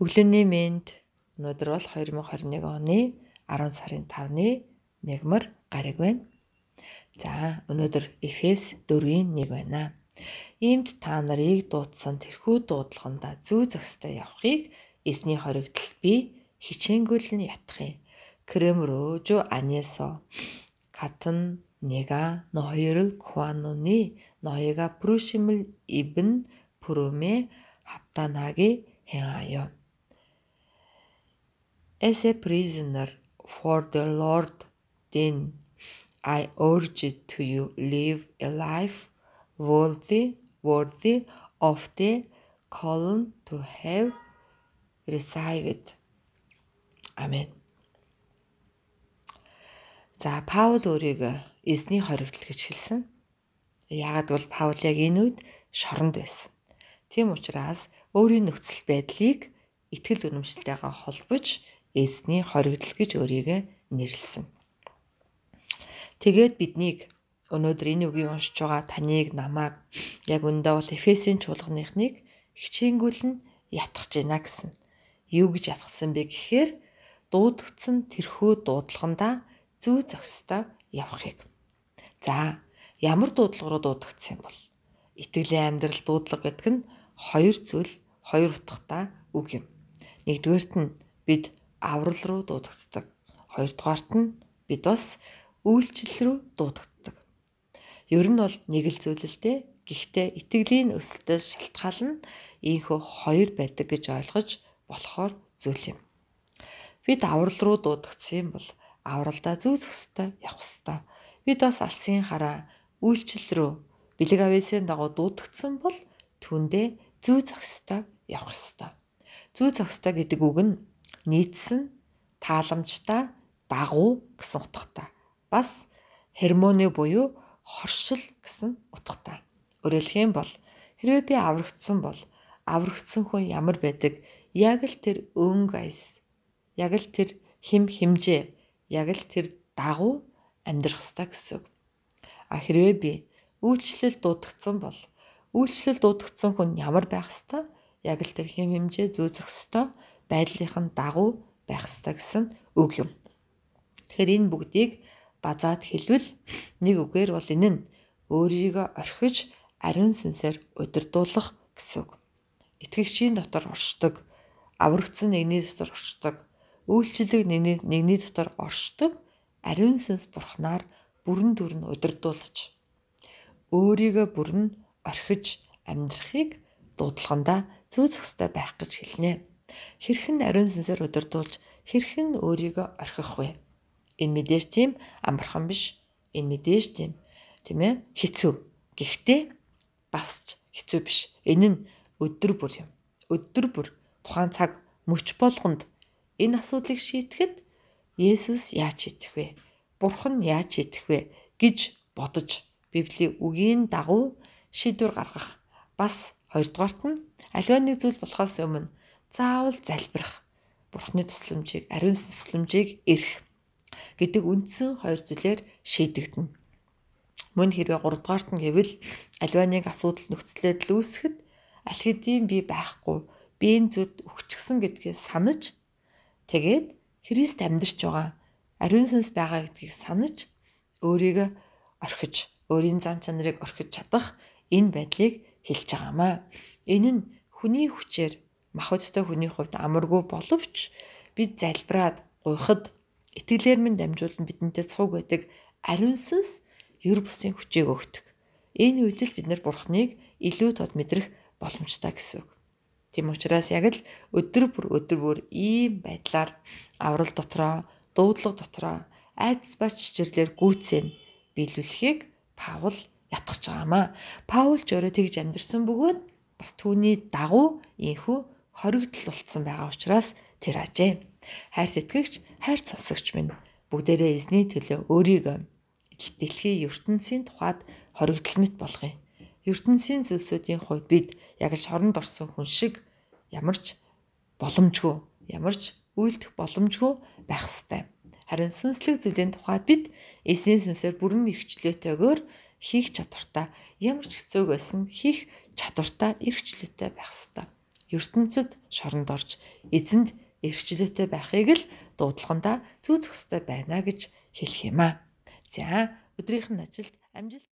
Өглөөний мэнд өнөөдөр бол 2021 оны 10 сарын 5-ны мегмар гараг байна. За өнөөдөр Эфес 4-ийн 1 байна. Иймд та нарыг дуудсан тэрхүү дуудлаганда зүү зөкстэй явахыг эзний хоригдол би хичээнгүйлэн ятхыг. Кремрожо анесо катн нега ноёрл квануны ноёга прушимл ибн пруме хаптанаги хяаё As a prisoner for the Lord, then I urge to you live a life worthy, worthy of the calling to have received. Амен. За Паул өөрийг эзний хоригдл гэж хэлсэн. Яагад бол Паул яг энэ үед шоронд байсан. Тийм учраас өөрийн нөхцөл байдлыг итгэл үнэмшлтэйгээ холбож эзний хоригдол гэж өөрийгөө нэрлсэн. Тэгээд биднийг өнөөдөр энэ үгийг уншиж байгаа таныг намайг яг өндөө бол Эфесийн чуулганыхныг хичээнгүүлэн ятгах гинэ гэсэн. Юу гэж ятгсан бэ гэхээр дуудагдсан тэрхүү дуудлагандаа зүү зөксөстэй явахыг. За ямар дуудлага руу дуудагдсан юм бол итгэлийн амьдрал дуудлага гэдэг нь хоёр зүйл хоёр утгатай үг юм. Нэгдүгээрт нь бид аврал руу дуудагддаг. Хоёрдугаарт нь бид бас үйлчлэл рүү дуудагддаг. Ер нь бол нэг л зүйл л дээ. Гэхдээ итгэлийн өсөлтөд шалтгаална ийхүү хоёр байдаг гэж ойлгож болохоор зүйл юм. Бид аврал руу дуудагдсан юм бол авралдаа зүү зөхстой явах хэвээр. Бид бас алсын хараа үйлчлэл рүү бэлэг авээсийн дагуу дуудагдсан бол түндэ зүү зөхстой явах хэвээр. Зүү зөхстой гэдэг үг нь нийцсэн тааламжтай дагуу гэсэн утгатай. Бас хермоны буюу хоршил гэсэн утгатай. Өөрөлдөх юм бол хэрвээ би аврагдсан бол аврагдсан хүн ямар байдаг яг л тэр өнг айс яг л тэр хим химжээ яг л тэр дагуу амьдрах ёстой гэсэн үг. А хэрвээ би үйлчлэл дуудагдсан бол үйлчлэл дуудагдсан хүн ямар байх ёстой яг л тэр хим хэмжээ зүүзэх ёстой байдлынх нь дагуу байх ёстой гэсэн үг юм. Тэгэхээр энэ бүгдийг базаад хэлвэл нэг үгээр бол энэ нь өөрийгөө орхиж ариун сүнсээр удирдуулах гэсэн үг. Итгэгчийн дотор оршдог, аврагдсан нэгний дотор оршдог, үйлчлэг нэгний нэгний дотор оршдог ариун сүнс бурхнаар бүрэн дүрн удирдуулж өөрийгөө бүрэн орхиж амьдрахыг дуудлагандаа зөө зөхстэй байх гэж хэлнэ. Хэрхэн ариун сүнсээр удирдуулж, хэрхэн өөрийгөө орхих вэ? Энэ мэдээж тийм амархан биш. Энэ мэдээж тийм тийм ээ хэцүү. Гэхдээ бас ч хэцүү биш. Энэ нь өдөр бүр юм. Өдөр бүр тухайн цаг мөч болгонд энэ асуудлыг шийтгэхэд Есүс яаж шийдэх вэ? Бурхан яаж шийдэх вэ гэж бодож Библийн үгийн дагуу шийдвэр гаргах. Бас хоёрдугаарт нь аливаа нэг зүйл болохоос өмнө заавал залбирах. Бурхны тусламжийг, ариун тусламжийг эрх гэдэг үндсэн хоёр зүйлээр шийдэгдэнэ. Мөн хэрвээ 3 дугаарт нь гэвэл альва нэг асуудал нөхцөлөд л үүсэхэд аль хэдийн би байхгүй, биеийн зүд өгчгсөн гэдгээ санаж тэгээд Христ амьдрч байгаа, ариун сүнс байгаа гэдгийг санаж өөрийгөө орхиж, өөрийн зам чанарыг орхиж чадах энэ байдлыг хэлж байгаамаа. Энэ нь хүний хүчээр махвцтай хүний хувьд амаргүй боловч бид залбираад гуйхад итгэлээр минь дамжуулан бидэнтэй цуг байдаг ариун сүнс ер бусын хүчийг өгдөг. Энэ үед л бид нар бурхныг илүү тод мэдрэх боломжтой гэсэн үг. Тийм учраас яг л өдөр бүр өдөр бүр ийм байдлаар аврал дотроо, дуудлага дотроо айдас ба чичрлэр гүйцэн биелүүлэхийг Паул ятгах байгаамаа. Паул ч өөрөө тэгж амьдэрсэн бөгөөд бас түүний дагуу ийхүү хоригдл болцсон байгаа учраас тэр ажээ. Хайр сэтгэгч, хайр сонсогч минь бүгдээрээ эзний төлөө өөрийгөө дэлхийн ертөнцийн тухайд хоригдлмит болгоё. ертөнцийн зүйлсүүдийн хувьд бид яг л шоронд орсон хүн шиг ямарч боломжгүй, ямарч үйлдэх боломжгүй байх ёстой. Харин сүнслэг зүйлийн тухайд бид эзний сүнсээр бүрэн эрхчлөөтэйгээр хийх чадвартай, ямар ч хэцүүг байсан хийх чадвартай эрхчлөөтэй байх ёстой ертөнцид шоронд орж эзэнд эрхчлөөтэй байхыг л дуудлагандаа зүүцэх ёстой байна гэж хэлэх юм а. За өдрийнх нь ажилд амжилт